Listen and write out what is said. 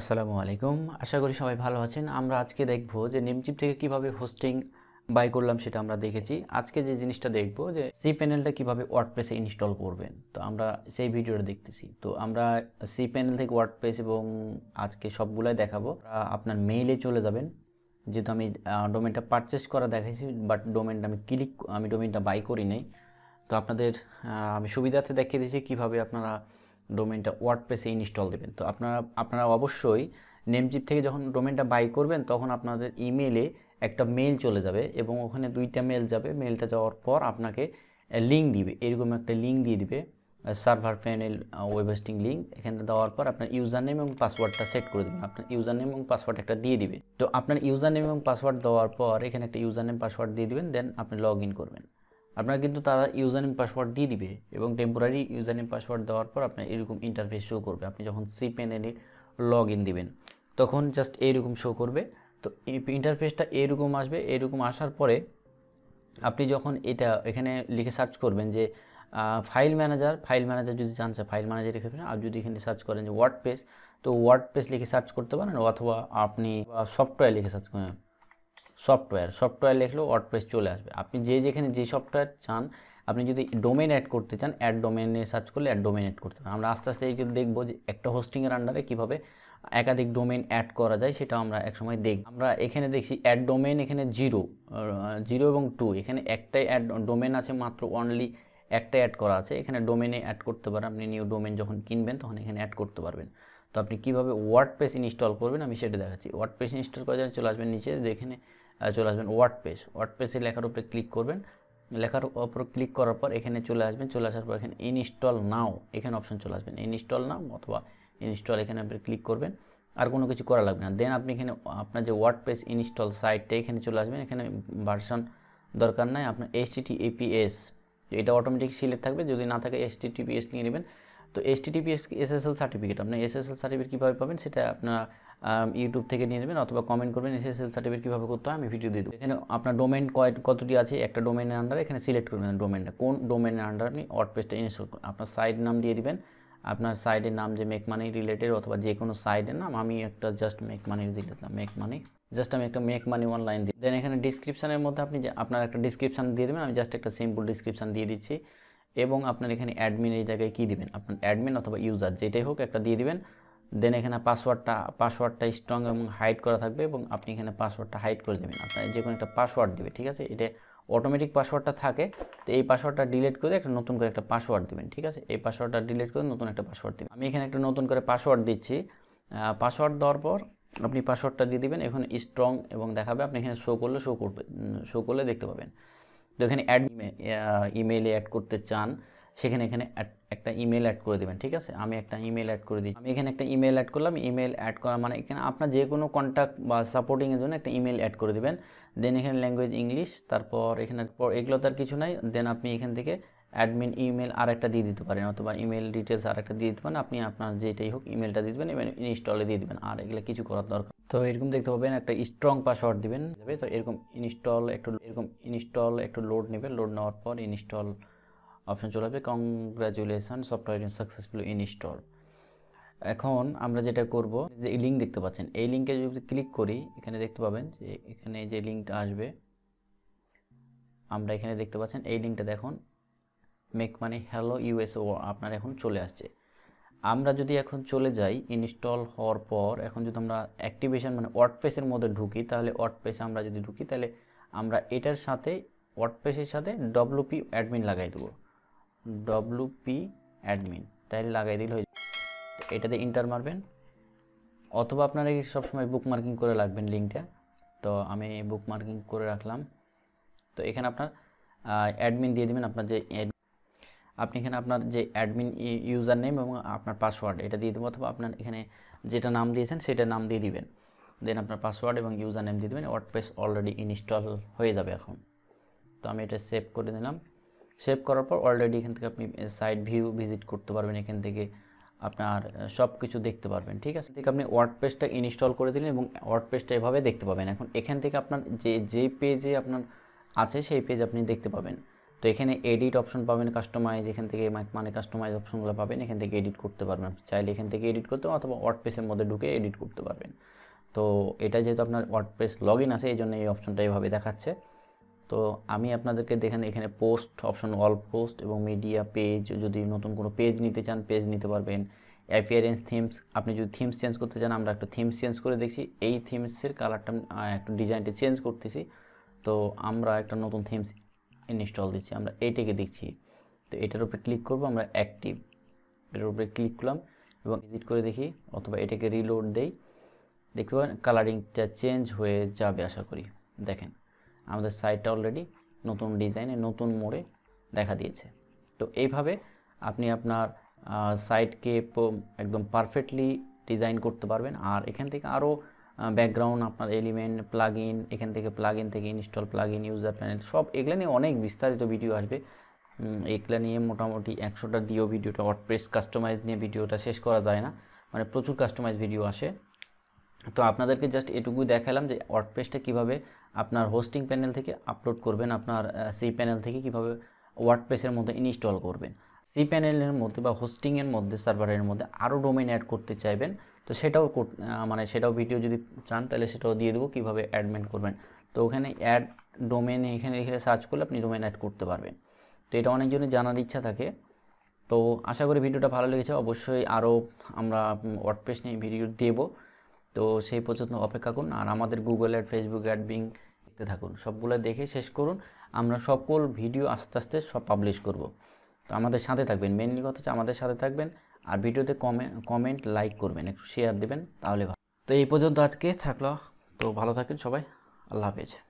আসসালামু আলাইকুম আশা করি সবাই ভালো আছেন আমরা আজকে দেখব যে নিমচিপ থেকে কিভাবে হোস্টিং বাই করলাম সেটা আমরা দেখেছি আজকে যে জিনিসটা দেখব যে সি প্যানেলটা কীভাবে ওয়ার্ডপ্রেসে ইনস্টল করবেন তো আমরা সেই ভিডিওটা দেখতেছি তো আমরা সি প্যানেল থেকে ওয়ার্ডপ্রেস এবং আজকে সবগুলাই দেখাবো আপনার মেইলে চলে যাবেন যেহেতু আমি ডোমেনটা পারচেস করা দেখাইছি বাট ডোমেনটা আমি ক্লিক আমি ডোমেনটা বাই করি নাই তো আপনাদের আমি সুবিধার্থে দেখিয়ে দিয়েছি কীভাবে আপনারা ডোমেনটা ওয়ার্ডপ্রেসে ইনস্টল দেবেন তো আপনারা আপনারা অবশ্যই নেমজিপ থেকে যখন ডোমেনটা বাই করবেন তখন আপনাদের ইমেলে একটা মেল চলে যাবে এবং ওখানে দুইটা মেল যাবে মেলটা যাওয়ার পর আপনাকে লিঙ্ক দিবে এরকম একটা লিঙ্ক দিয়ে দিবে server panel web hosting link এখানে দেওয়ার পর আপনার ইউজার নেম এবং পাসওয়ার্ডটা সেট করে দেবেন আপনার ইউজার নেম এবং পাসওয়ার্ড একটা দিয়ে দিবে তো আপনার ইউজার নেম এবং পাসওয়ার্ড দেওয়ার পর এখানে একটা ইউজার নেম পাসওয়ার্ড দিয়ে দিবেন দেন আপনি লগ ইন করবেন আপনার কিন্তু তারা ইউজার নেম পাসওয়ার্ড দিয়ে দিবে এবং টেম্পোরারি ইউজার নেম পাসওয়ার্ড দেওয়ার পর আপনার এরকম ইন্টারফেস শো করবে আপনি যখন সিপেনে লগ ইন দিবেন তখন জাস্ট এইরকম শো করবে তো ইন্টারফেসটা এরকম আসবে এরকম আসার পরে আপনি যখন এটা এখানে লিখে সার্চ করবেন যে ফাইল ম্যানেজার ফাইল ম্যানেজার যদি জানছে ফাইল ম্যানেজার লিখে ফেলেন আর যদি এখানে সার্চ করেন যে ওয়ার্ড পেস তো ওয়ার্ড পেস লিখে সার্চ করতে পারেন অথবা আপনি সফটওয়্যার লিখে সার্চ করেন সফটওয়্যার সফটওয়্যার লিখলেও ওয়ার্ডপ্রেস চলে আসবে আপনি যে যেখানে যে সফটওয়্যার চান আপনি যদি ডোমেন অ্যাড করতে চান অ্যাড ডোমেনে সার্চ করলে অ্যাড ডোমেন অ্যাড করতে পারেন আমরা আস্তে আস্তে দেখবো যে একটা হোস্টিংয়ের আন্ডারে কীভাবে একাধিক ডোমেন অ্যাড করা যায় সেটা আমরা একসময় দেখব আমরা এখানে দেখছি অ্যাড ডোমেন এখানে জিরো জিরো এবং টু এখানে একটাই অ্যাড ডোমেন আছে মাত্র অনলি একটা অ্যাড করা আছে এখানে ডোমেনে অ্যাড করতে পারেন আপনি নিউ ডোমেন যখন কিনবেন তখন এখানে অ্যাড করতে পারবেন তো আপনি কীভাবে ওয়ার্ডপ্রেস ইনস্টল করবেন আমি সেটা দেখাচ্ছি ওয়ার্ডপ্রেস ইনস্টল করার জন্য চলে আসবেন নিচে যেখানে চলে আসবেন ওয়ার্ড পেজ ওয়ার্ড পেজে লেখার উপরে ক্লিক করবেন লেখার উপর ক্লিক করার পর এখানে চলে আসবেন চলে আসার পর এখানে ইনস্টল নাও এখানে অপশন চলে আসবেন ইনস্টল নাও অথবা ইনস্টল এখানে আপনি ক্লিক করবেন আর কোনো কিছু করা লাগবে না দেন আপনি এখানে আপনার যে ওয়ার্ড পেজ ইনস্টল সাইটটা এখানে চলে আসবেন এখানে ভার্সন দরকার নাই আপনার এস টি এপিএস এটা অটোমেটিক সিলেক্ট থাকবে যদি না থাকে এস টিপিএস নিয়ে নেবেন তো S T TPS L certificate আপনার এসএসএল সার্টিফিকেট কীভাবে পাবেন সেটা আপনারা ইউটিউব থেকে নিয়ে নেবেন অথবা কমেন্ট করবেন এসএসএল সার্টিফিকেট কীভাবে করতে হয় আমি ভিডিও দিয়ে দেবো এখানে আপনার ডোমেন কয় কতটি আছে একটা ডোমেনের আন্ডারে এখানে সিলেক্ট করবেন ডোমেনটা কোন ডোমেনের আন্ডারে আপনি অটপেজটা ইনস্টল করুন আপনার সাইট নাম দিয়ে দিবেন আপনার সাইডের নাম যে মেক মানি রিলেটেড অথবা যে কোনো সাইডের নাম আমি একটা জাস্ট মেক মানি দিয়ে দিলাম মেক মানি জাস্ট আমি একটা মেক মানি অনলাইন দিই দেন এখানে ডিসক্রিপশানের মধ্যে আপনি আপনার একটা ডিসক্রিপশান দিয়ে দেবেন আমি জাস্ট একটা সিম্পল ডিসক্রিপশান দিয়ে দিচ্ছি এবং আপনার এখানে অ্যাডমিন এই জায়গায় কী দিবেন আপনার অ্যাডমিন অথবা ইউজার যেটাই হোক একটা দিয়ে দেবেন দেন এখানে পাসওয়ার্ডটা পাসওয়ার্ডটা স্ট্রং এবং হাইড করা থাকবে এবং আপনি এখানে পাসওয়ার্ডটা হাইড করে দেবেন আপনার যে কোনো একটা পাসওয়ার্ড দেবে ঠিক আছে এটা অটোমেটিক পাসওয়ার্ডটা থাকে তো এই পাসওয়ার্ডটা ডিলিট করে একটা নতুন করে একটা পাসওয়ার্ড দেবেন ঠিক আছে এই পাসওয়ার্ডটা ডিলিট করে নতুন একটা পাসওয়ার্ড দেবেন আমি এখানে একটা নতুন করে পাসওয়ার্ড দিচ্ছি পাসওয়ার্ড দেওয়ার পর আপনি পাসওয়ার্ডটা দিয়ে দেবেন এখন স্ট্রং এবং দেখাবে আপনি এখানে শো করলে শো করবে শো করলে দেখতে পাবেন তো এখানে অ্যাড ইমেলে অ্যাড করতে চান সেখানে এখানে অ্যাড একটা ইমেল অ্যাড করে দেবেন ঠিক আছে আমি একটা ইমেল অ্যাড করে দিচ্ছি আমি এখানে একটা ইমেল অ্যাড করলাম ইমেল অ্যাড করা মানে এখানে আপনার যে কোনো কন্ট্যাক্ট বা সাপোর্টিংয়ের জন্য একটা ইমেল অ্যাড করে দেবেন দেন এখানে ল্যাঙ্গুয়েজ ইংলিশ তারপর এখানে পর এগুলো তার কিছু নাই দেন আপনি এখান থেকে অ্যাডমিন ইমেল আর একটা দিয়ে দিতে পারেন অথবা ইমেল ডিটেলস আর একটা দিয়ে দিতে পারেন আপনি আপনার যেটাই হোক ইমেলটা দিয়ে দেবেন এবং ইনস্টলে দিয়ে দেবেন আর এগুলো কিছু করার দরকার তো এরকম দেখতে পাবেন একটা স্ট্রং পাসওয়ার্ড দিবেন তো এরকম ইনস্টল একটু এরকম ইনস্টল একটু লোড নেবেন লোড নেওয়ার পর ইনস্টল অপশন চলে আসবে কংগ্রাচুলেশন সফটওয়্যার সাকসেসফুল ইনস্টল এখন আমরা যেটা করব যে এই লিঙ্ক দেখতে পাচ্ছেন এই লিঙ্কে যদি ক্লিক করি এখানে দেখতে পাবেন যে এখানে যে লিঙ্কটা আসবে আমরা এখানে দেখতে পাচ্ছেন এই লিঙ্কটা দেখুন মেক মানে হ্যালো ইউএসও আপনার এখন চলে আসছে আমরা যদি এখন চলে যাই ইনস্টল হওয়ার পর এখন যদি আমরা অ্যাক্টিভেশন মানে ওয়ার্ডপ্রেসের মধ্যে ঢুকি তাহলে ওয়ার্ডপ্রেসে আমরা যদি ঢুকি তাহলে আমরা এটার সাথে ওয়ার্ডপ্রেসের সাথে ডব্লুপি অ্যাডমিন লাগাই দেবো ডব্লু পি অ্যাডমিন তাহলে লাগাই দিলে হয়ে এটাতে ইন্টার মারবেন অথবা আপনারা সবসময় বুক মার্কিং করে রাখবেন লিঙ্কটা তো আমি বুক মার্কিং করে রাখলাম তো এখানে আপনার অ্যাডমিন দিয়ে দেবেন আপনার যে আপনি এখানে আপনার যে অ্যাডমিন ইউজার নেম এবং আপনার পাসওয়ার্ড এটা দিয়ে দেবো অথবা আপনার এখানে যেটা নাম দিয়েছেন সেটা নাম দিয়ে দিবেন দেন আপনার পাসওয়ার্ড এবং ইউজার নেম দিয়ে দেবেন ওয়ার্ডপ্রেস অলরেডি ইনস্টল হয়ে যাবে এখন তো আমি এটা সেভ করে নিলাম সেভ করার পর অলরেডি এখান থেকে আপনি সাইট ভিউ ভিজিট করতে পারবেন এখান থেকে আপনার সব কিছু দেখতে পারবেন ঠিক আছে আপনি ওয়ার্ড পেজটা ইনস্টল করে দিলেন এবং ওয়ার্ড পেজটা এভাবে দেখতে পাবেন এখন এখান থেকে আপনার যে যে পেজে আপনার আছে সেই পেজ আপনি দেখতে পাবেন তো এখানে এডিট অপশন পাবেন কাস্টমাইজ এখান থেকে মানে কাস্টমাইজ অপশনগুলো পাবেন এখান থেকে এডিট করতে পারবেন চাইলে এখান থেকে এডিট করতে অথবা ওয়ার্ড পেজের মধ্যে ঢুকে এডিট করতে পারবেন তো এটা যেহেতু আপনার ওয়ার্ড পেজ লগ ইন আছে এই জন্য এই অপশনটা এইভাবে দেখাচ্ছে তো আমি আপনাদেরকে দেখেন এখানে পোস্ট অপশন অল পোস্ট এবং মিডিয়া পেজ যদি নতুন কোনো পেজ নিতে চান পেজ নিতে পারবেন অ্যাপিয়ারেন্স থিমস আপনি যদি থিমস চেঞ্জ করতে চান আমরা একটা থিমস চেঞ্জ করে দেখছি এই থিমসের কালারটা একটু ডিজাইনটা চেঞ্জ করতেছি তো আমরা একটা নতুন থিমস ইনস্টল দিচ্ছি আমরা এইটাকে দেখছি তো এটার উপরে ক্লিক করব আমরা অ্যাক্টিভ এটার উপরে ক্লিক করলাম এবং এডিট করে দেখি অথবা এটাকে রিলোড দেই দেখতে পাবেন কালারিংটা চেঞ্জ হয়ে যাবে আশা করি দেখেন আমাদের সাইটটা অলরেডি নতুন ডিজাইনে নতুন মোড়ে দেখা দিয়েছে তো এইভাবে আপনি আপনার সাইটকে একদম পারফেক্টলি ডিজাইন করতে পারবেন আর এখান থেকে আরও ব্যাকগ্রাউন্ড আপনার এলিমেন্ট প্লাগ এখান থেকে প্লাগ থেকে ইনস্টল প্লাগ ইউজার প্যানেল সব এগুলো নিয়ে অনেক বিস্তারিত ভিডিও আসবে এগুলো নিয়ে মোটামুটি একশোটা দিয়েও ভিডিওটা ওয়ার্ডপ্রেস কাস্টমাইজ নিয়ে ভিডিওটা শেষ করা যায় না মানে প্রচুর কাস্টমাইজ ভিডিও আসে তো আপনাদেরকে জাস্ট এটুকুই দেখালাম যে ওয়ার্ডপ্রেসটা কীভাবে আপনার হোস্টিং প্যানেল থেকে আপলোড করবেন আপনার সি প্যানেল থেকে কিভাবে ওয়ার্ডপ্রেসের মধ্যে ইনস্টল করবেন সি প্যানেলের মধ্যে বা হোস্টিংয়ের মধ্যে সার্ভারের মধ্যে আরও ডোমেন অ্যাড করতে চাইবেন তো সেটাও মানে সেটাও ভিডিও যদি চান তাহলে সেটাও দিয়ে দেবো কীভাবে অ্যাডমেন্ট করবেন তো ওখানে অ্যাড ডোমেন এখানে এখানে সার্চ করলে আপনি ডোমেন অ্যাড করতে পারবেন তো এটা অনেকজনের জানার ইচ্ছা থাকে তো আশা করি ভিডিওটা ভালো লেগেছে অবশ্যই আরও আমরা ওয়ার্ডপ্রেস নিয়ে ভিডিও দেবো তো সেই পর্যন্ত অপেক্ষা করুন আর আমাদের Google ad Facebook ad Bing দেখতে থাকুন সবগুলো দেখে শেষ করুন আমরা সকল ভিডিও আস্তে আস্তে সব পাবলিশ করব তো আমাদের সাথে থাকবেন মেনলি কথা হচ্ছে আমাদের সাথে থাকবেন আর ভিডিওতে কমেন্ট লাইক করবেন একটু শেয়ার দেবেন তাহলে ভালো তো এই পর্যন্ত আজকে থাকলো তো ভালো থাকেন সবাই আল্লাহ হাফেজ